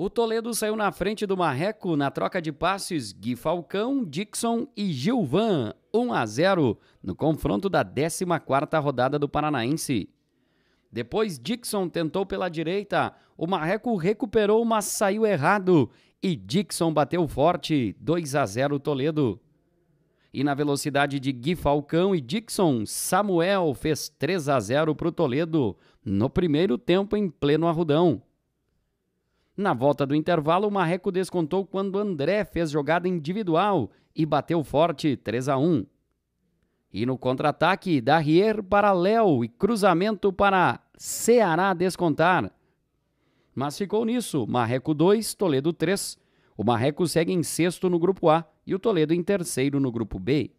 O Toledo saiu na frente do Marreco na troca de passes Gui Falcão, Dixon e Gilvan, 1 a 0 no confronto da 14ª rodada do Paranaense. Depois Dixon tentou pela direita, o Marreco recuperou, mas saiu errado e Dixon bateu forte, 2 a 0 Toledo. E na velocidade de Gui Falcão e Dixon, Samuel fez 3 a 0 para o Toledo no primeiro tempo em pleno arrudão. Na volta do intervalo, o Marreco descontou quando André fez jogada individual e bateu forte 3 a 1. E no contra-ataque, Darrier para Léo e cruzamento para Ceará descontar. Mas ficou nisso, Marreco 2, Toledo 3. O Marreco segue em sexto no grupo A e o Toledo em terceiro no grupo B.